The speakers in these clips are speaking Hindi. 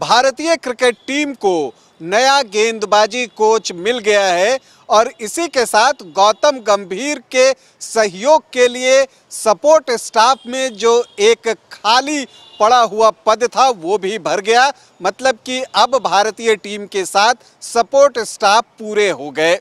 भारतीय क्रिकेट टीम को नया गेंदबाजी कोच मिल गया है और इसी के साथ गौतम गंभीर के सहयोग के लिए सपोर्ट स्टाफ में जो एक खाली पड़ा हुआ पद था वो भी भर गया मतलब कि अब भारतीय टीम के साथ सपोर्ट स्टाफ पूरे हो गए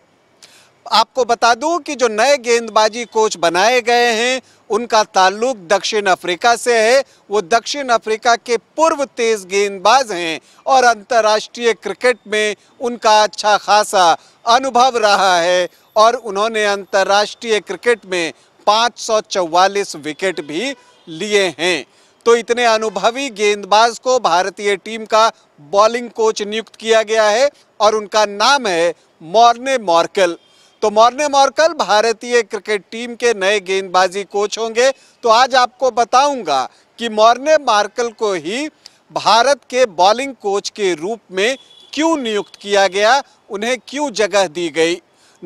आपको बता दूं कि जो नए गेंदबाजी कोच बनाए गए हैं उनका ताल्लुक दक्षिण अफ्रीका से है वो दक्षिण अफ्रीका के पूर्व तेज गेंदबाज हैं और अंतर्राष्ट्रीय क्रिकेट में उनका अच्छा खासा अनुभव रहा है और उन्होंने अंतर्राष्ट्रीय क्रिकेट में 544 विकेट भी लिए हैं तो इतने अनुभवी गेंदबाज को भारतीय टीम का बॉलिंग कोच नियुक्त किया गया है और उनका नाम है मॉर्ने मॉर्कल तो मॉर्निंग मॉर्कल भारतीय क्रिकेट टीम के नए गेंदबाजी कोच होंगे तो आज आपको बताऊंगा कि मॉर्ने मार्कल को ही भारत के बॉलिंग कोच के रूप में क्यों नियुक्त किया गया उन्हें क्यों जगह दी गई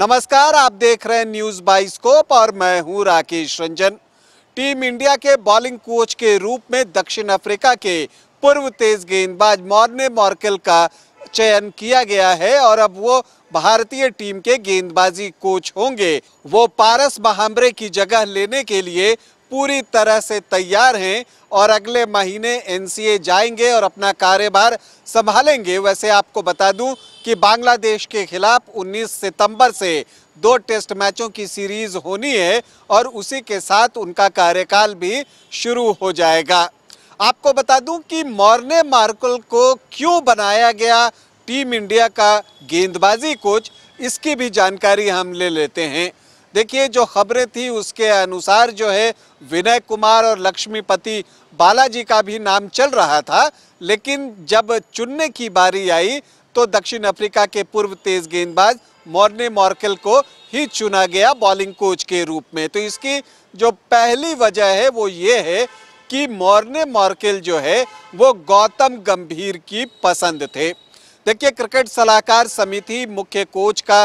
नमस्कार आप देख रहे हैं न्यूज़ बाई स्कोप और मैं हूं राकेश रंजन टीम इंडिया के बॉलिंग कोच के रूप में दक्षिण अफ्रीका के पूर्व तेज गेंदबाज मॉर्ने मॉर्कल का चयन किया गया है और अब वो भारतीय टीम के गेंदबाजी कोच होंगे वो पारस महामरे की जगह लेने के लिए पूरी तरह से तैयार हैं और अगले महीने एनसीए जाएंगे और अपना कार्यभार संभालेंगे वैसे आपको बता दूं कि बांग्लादेश के खिलाफ 19 सितंबर से दो टेस्ट मैचों की सीरीज होनी है और उसी के साथ उनका कार्यकाल भी शुरू हो जाएगा आपको बता दूं कि मॉर्ने मार्कल को क्यों बनाया गया टीम इंडिया का गेंदबाजी कोच इसकी भी जानकारी हम ले लेते हैं देखिए जो खबरें थी उसके अनुसार जो है विनय कुमार और लक्ष्मीपति बालाजी का भी नाम चल रहा था लेकिन जब चुनने की बारी आई तो दक्षिण अफ्रीका के पूर्व तेज गेंदबाज मॉर्ने मॉर्कल को ही चुना गया बॉलिंग कोच के रूप में तो इसकी जो पहली वजह है वो ये है कि मोरने मार्केल जो है वो गौतम गंभीर की पसंद थे देखिए क्रिकेट सलाहकार समिति मुख्य कोच का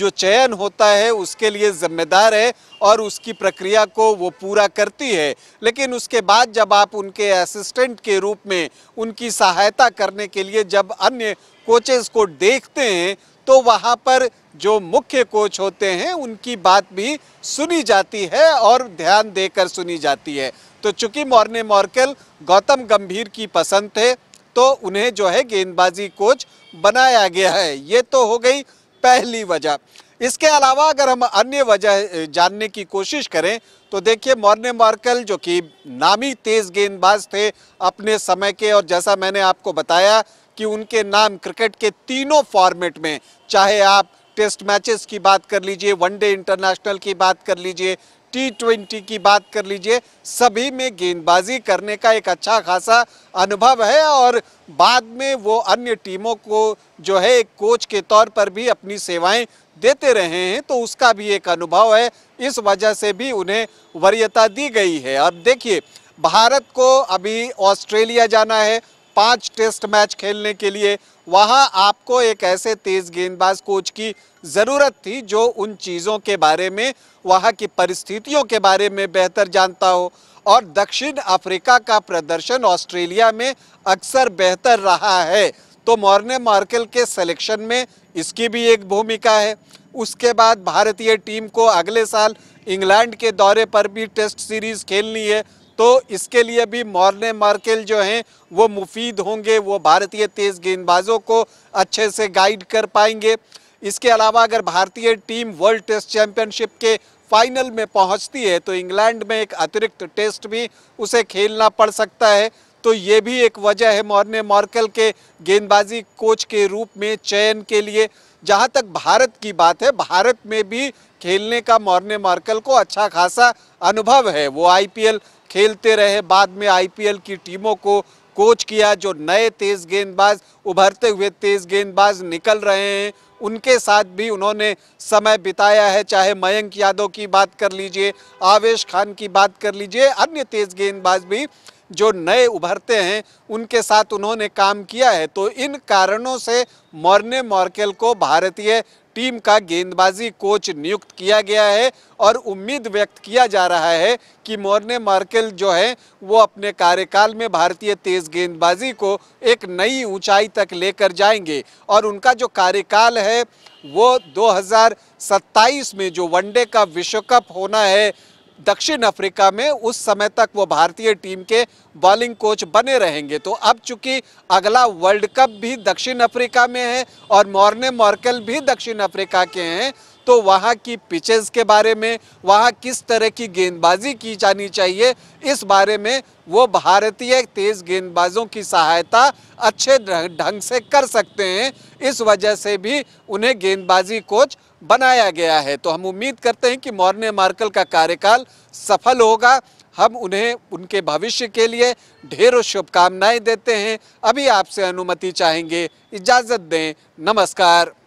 जो चयन होता है उसके लिए जिम्मेदार है और उसकी प्रक्रिया को वो पूरा करती है लेकिन उसके बाद जब आप उनके असिस्टेंट के रूप में उनकी सहायता करने के लिए जब अन्य कोचेज़ को देखते हैं तो वहाँ पर जो मुख्य कोच होते हैं उनकी बात भी सुनी जाती है और ध्यान देकर सुनी जाती है तो चूंकि मॉर्ने मॉर्केल गौतम गंभीर की पसंद थे तो उन्हें जो है गेंदबाजी कोच बनाया गया है ये तो हो गई पहली वजह इसके अलावा अगर हम अन्य वजह जानने की कोशिश करें तो देखिए मॉर्ने मार्कल जो कि नामी तेज गेंदबाज थे अपने समय के और जैसा मैंने आपको बताया कि उनके नाम क्रिकेट के तीनों फॉर्मेट में चाहे आप टेस्ट मैचेस की बात कर लीजिए वनडे इंटरनेशनल की बात कर लीजिए टी ट्वेंटी की बात कर लीजिए सभी में गेंदबाजी करने का एक अच्छा खासा अनुभव है और बाद में वो अन्य टीमों को जो है एक कोच के तौर पर भी अपनी सेवाएं देते रहे हैं तो उसका भी एक अनुभव है इस वजह से भी उन्हें वरीयता दी गई है अब देखिए भारत को अभी ऑस्ट्रेलिया जाना है पांच टेस्ट मैच खेलने के लिए वहां आपको एक ऐसे तेज गेंदबाज कोच की ज़रूरत थी जो उन चीज़ों के बारे में वहां की परिस्थितियों के बारे में बेहतर जानता हो और दक्षिण अफ्रीका का प्रदर्शन ऑस्ट्रेलिया में अक्सर बेहतर रहा है तो मॉर्ने मार्केल के सिलेक्शन में इसकी भी एक भूमिका है उसके बाद भारतीय टीम को अगले साल इंग्लैंड के दौरे पर भी टेस्ट सीरीज़ खेलनी है तो इसके लिए भी मॉर्ने मार्केल जो हैं वो मुफीद होंगे वो भारतीय तेज़ गेंदबाजों को अच्छे से गाइड कर पाएंगे इसके अलावा अगर भारतीय टीम वर्ल्ड टेस्ट चैंपियनशिप के फाइनल में पहुंचती है तो इंग्लैंड में एक अतिरिक्त टेस्ट भी उसे खेलना पड़ सकता है तो ये भी एक वजह है मॉर्ने मार्केल के गेंदबाजी कोच के रूप में चयन के लिए जहाँ तक भारत की बात है भारत में भी खेलने का मॉर्ने मार्कल को अच्छा खासा अनुभव है वो आईपीएल खेलते रहे बाद में आईपीएल की टीमों को कोच किया जो नए तेज़ गेंदबाज उभरते हुए तेज़ गेंदबाज निकल रहे हैं उनके साथ भी उन्होंने समय बिताया है चाहे मयंक यादव की बात कर लीजिए आवेश खान की बात कर लीजिए अन्य तेज़ गेंदबाज भी जो नए उभरते हैं उनके साथ उन्होंने काम किया है तो इन कारणों से मॉर्ने मॉर्केल को भारतीय टीम का गेंदबाजी कोच नियुक्त किया गया है और उम्मीद व्यक्त किया जा रहा है कि मोरने मार्केल जो है वो अपने कार्यकाल में भारतीय तेज गेंदबाजी को एक नई ऊंचाई तक लेकर जाएंगे और उनका जो कार्यकाल है वो 2027 में जो वनडे का विश्व कप होना है दक्षिण अफ्रीका में उस समय तक वो भारतीय टीम के बॉलिंग कोच बने रहेंगे तो अब चूंकि अगला वर्ल्ड कप भी दक्षिण अफ्रीका में है और मॉर्ने मॉर्कल भी दक्षिण अफ्रीका के हैं तो वहाँ की पिचेस के बारे में वहाँ किस तरह की गेंदबाजी की जानी चाहिए इस बारे में वो भारतीय तेज गेंदबाजों की सहायता अच्छे ढंग से कर सकते हैं इस वजह से भी उन्हें गेंदबाजी कोच बनाया गया है तो हम उम्मीद करते हैं कि मॉर्ने मार्कल का कार्यकाल सफल होगा हम उन्हें उनके भविष्य के लिए ढेरों शुभकामनाएं देते हैं अभी आपसे अनुमति चाहेंगे इजाज़त दें नमस्कार